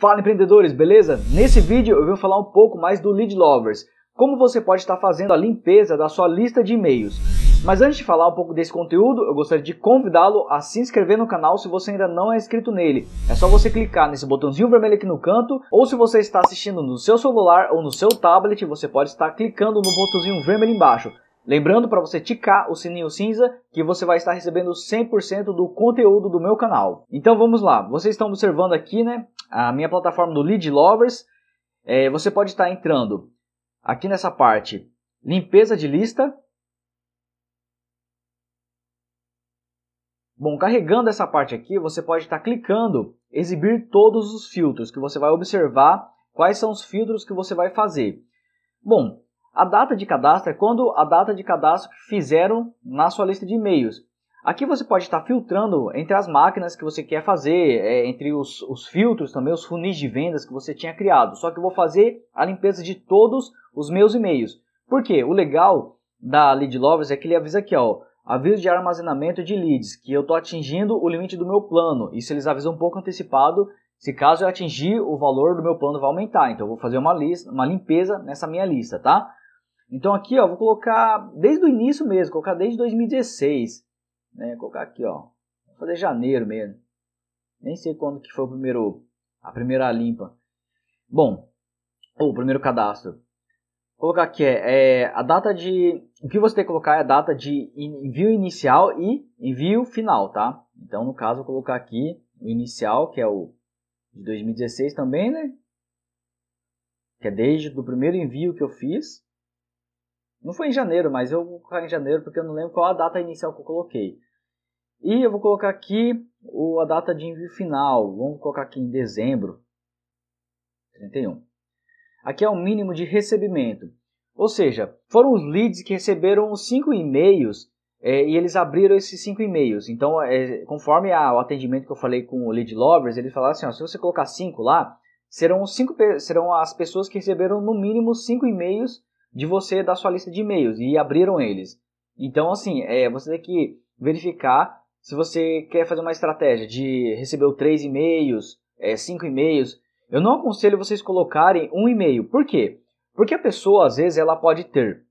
Fala empreendedores, beleza? Nesse vídeo eu vou falar um pouco mais do Lead Lovers, como você pode estar fazendo a limpeza da sua lista de e-mails. Mas antes de falar um pouco desse conteúdo, eu gostaria de convidá-lo a se inscrever no canal se você ainda não é inscrito nele. É só você clicar nesse botãozinho vermelho aqui no canto, ou se você está assistindo no seu celular ou no seu tablet, você pode estar clicando no botãozinho vermelho embaixo. Lembrando para você ticar o sininho cinza que você vai estar recebendo 100% do conteúdo do meu canal. Então vamos lá, vocês estão observando aqui, né? a minha plataforma do Lead Lovers, é, você pode estar entrando aqui nessa parte limpeza de lista. Bom, carregando essa parte aqui, você pode estar clicando exibir todos os filtros que você vai observar quais são os filtros que você vai fazer. Bom, a data de cadastro é quando a data de cadastro que fizeram na sua lista de e-mails. Aqui você pode estar filtrando entre as máquinas que você quer fazer, é, entre os, os, filtros também, os funis de vendas que você tinha criado. Só que eu vou fazer a limpeza de todos os meus e-mails. Por quê? O legal da Lead Lovers é que ele avisa aqui, ó, aviso de armazenamento de leads, que eu estou atingindo o limite do meu plano. Isso eles avisam um pouco antecipado, se caso eu atingir o valor do meu plano vai aumentar. Então eu vou fazer uma, lista, uma limpeza nessa minha lista, tá? Então aqui, ó, vou colocar desde o início mesmo, colocar desde 2016 né? Vou colocar aqui, ó. Vou fazer janeiro mesmo. Nem sei quando que foi o primeiro, a primeira limpa. Bom, ou o primeiro cadastro. Vou colocar aqui é, é a data de, o que você tem que colocar é a data de envio inicial e envio final, tá? Então, no caso, vou colocar aqui o inicial, que é o de 2016 também, né? Que é desde o primeiro envio que eu fiz. Não foi em janeiro, mas eu vou colocar em janeiro porque eu não lembro qual a data inicial que eu coloquei. E eu vou colocar aqui a data de envio final. Vamos colocar aqui em dezembro 31. Aqui é o mínimo de recebimento. Ou seja, foram os leads que receberam os 5 e-mails é, e eles abriram esses 5 e-mails. Então, é, conforme a, o atendimento que eu falei com o Lead Lovers, eles falaram assim: ó, se você colocar 5 lá, serão, cinco, serão as pessoas que receberam no mínimo 5 e-mails de você da sua lista de e-mails e abriram eles. Então, assim, é, você tem que verificar se você quer fazer uma estratégia de receber três e-mails, é, cinco e-mails, eu não aconselho vocês colocarem um e-mail. Por quê? Porque a pessoa, às vezes, ela pode ter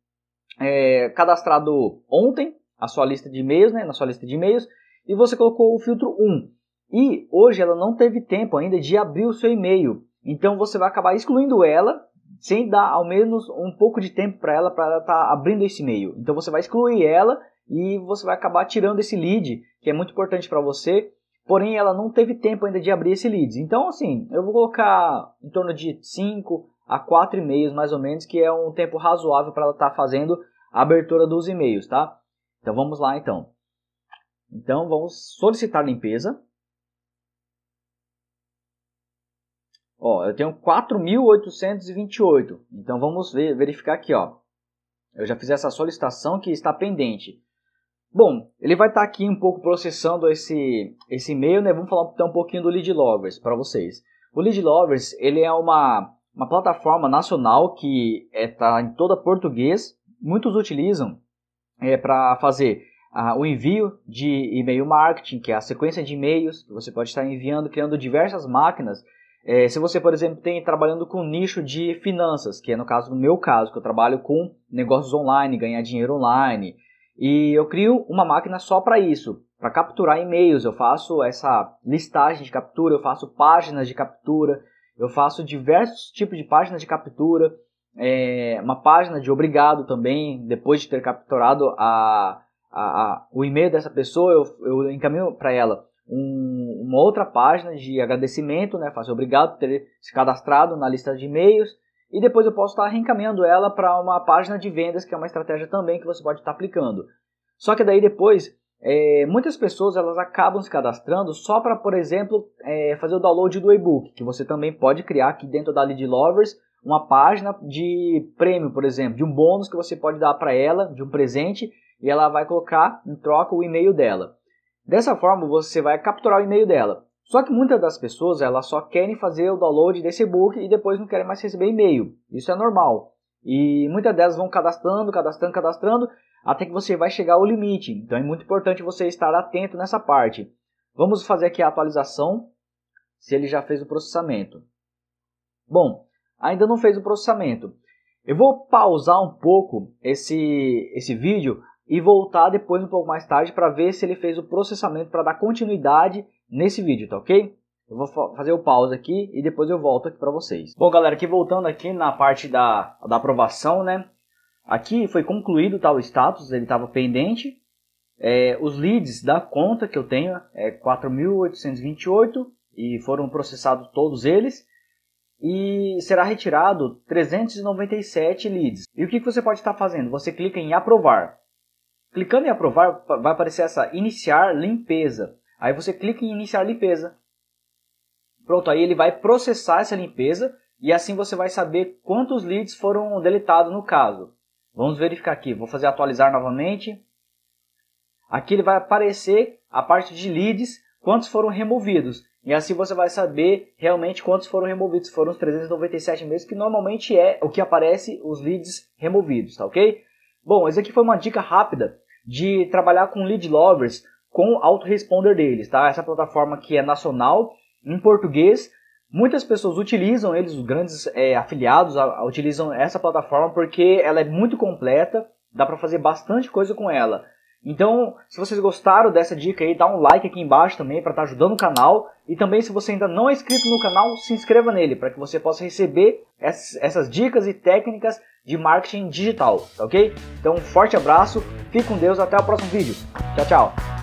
é, cadastrado ontem a sua lista de e-mails, né, na sua lista de e-mails, e você colocou o filtro 1. E hoje ela não teve tempo ainda de abrir o seu e-mail. Então você vai acabar excluindo ela sem dar ao menos um pouco de tempo para ela para ela estar tá abrindo esse e-mail. Então você vai excluir ela e você vai acabar tirando esse lead, que é muito importante para você, porém ela não teve tempo ainda de abrir esse lead. Então, assim, eu vou colocar em torno de 5 a 4 e-mails mais ou menos, que é um tempo razoável para ela estar tá fazendo a abertura dos e-mails, tá? Então vamos lá então. Então vamos solicitar limpeza. Ó, eu tenho 4.828. Então vamos ver, verificar aqui, ó. Eu já fiz essa solicitação que está pendente. Bom, ele vai estar tá aqui um pouco processando esse esse e-mail, né? Vamos falar então, um pouquinho do Lead Lovers para vocês. O Lead Lovers, ele é uma, uma plataforma nacional que está é, tá em toda português. Muitos utilizam é, para fazer o envio de e-mail marketing, que é a sequência de e-mails que você pode estar enviando, criando diversas máquinas. É, se você, por exemplo, tem trabalhando com nicho de finanças, que é no caso do meu caso, que eu trabalho com negócios online, ganhar dinheiro online, e eu crio uma máquina só para isso, para capturar e-mails. Eu faço essa listagem de captura, eu faço páginas de captura, eu faço diversos tipos de páginas de captura, é, uma página de obrigado também, depois de ter capturado a, a, a o e-mail dessa pessoa, eu, eu encaminho para ela um, uma outra página de agradecimento, né? Faço obrigado por ter se cadastrado na lista de e-mails e depois eu posso estar reencaminhando ela para uma página de vendas, que é uma estratégia também que você pode estar aplicando. Só que daí depois, é, muitas pessoas elas acabam se cadastrando só para, por exemplo, é, fazer o download do e-book, que você também pode criar aqui dentro da Lead Lovers uma página de prêmio, por exemplo, de um bônus que você pode dar para ela, de um presente, e ela vai colocar em troca o e-mail dela. Dessa forma, você vai capturar o e-mail dela. Só que muitas das pessoas elas só querem fazer o download desse e-book e depois não querem mais receber e-mail. Isso é normal. E muitas delas vão cadastrando, cadastrando, cadastrando, até que você vai chegar ao limite. Então é muito importante você estar atento nessa parte. Vamos fazer aqui a atualização, se ele já fez o processamento. Bom, ainda não fez o processamento. Eu vou pausar um pouco esse, esse vídeo e voltar depois um pouco mais tarde para ver se ele fez o processamento para dar continuidade nesse vídeo, tá ok? Eu vou fazer o pause aqui e depois eu volto aqui para vocês. Bom, galera, aqui voltando aqui na parte da, da aprovação, né? Aqui foi concluído tá, o status, ele estava pendente. É, os leads da conta que eu tenho é 4.828 e foram processados todos eles. E será retirado 397 leads. E o que, que você pode estar tá fazendo? Você clica em aprovar. Clicando em aprovar, vai aparecer essa iniciar limpeza. Aí você clica em iniciar limpeza. Pronto, aí ele vai processar essa limpeza e assim você vai saber quantos leads foram deletados no caso. Vamos verificar aqui, vou fazer atualizar novamente. Aqui ele vai aparecer a parte de leads, quantos foram removidos. E assim você vai saber realmente quantos foram removidos. Foram os 397 meses que normalmente é o que aparece os leads removidos, tá ok? Bom, esse aqui foi uma dica rápida de trabalhar com lead lovers com o autoresponder deles, tá? Essa plataforma que é nacional, em português, Muitas pessoas utilizam eles, os grandes é, afiliados a, a, utilizam essa plataforma porque ela é muito completa, dá para fazer bastante coisa com ela. Então, se vocês gostaram dessa dica aí, dá um like aqui embaixo também para estar tá ajudando o canal. E também, se você ainda não é inscrito no canal, se inscreva nele para que você possa receber essas, essas dicas e técnicas de marketing digital, tá ok? Então, um forte abraço, fique com Deus, até o próximo vídeo. Tchau, tchau!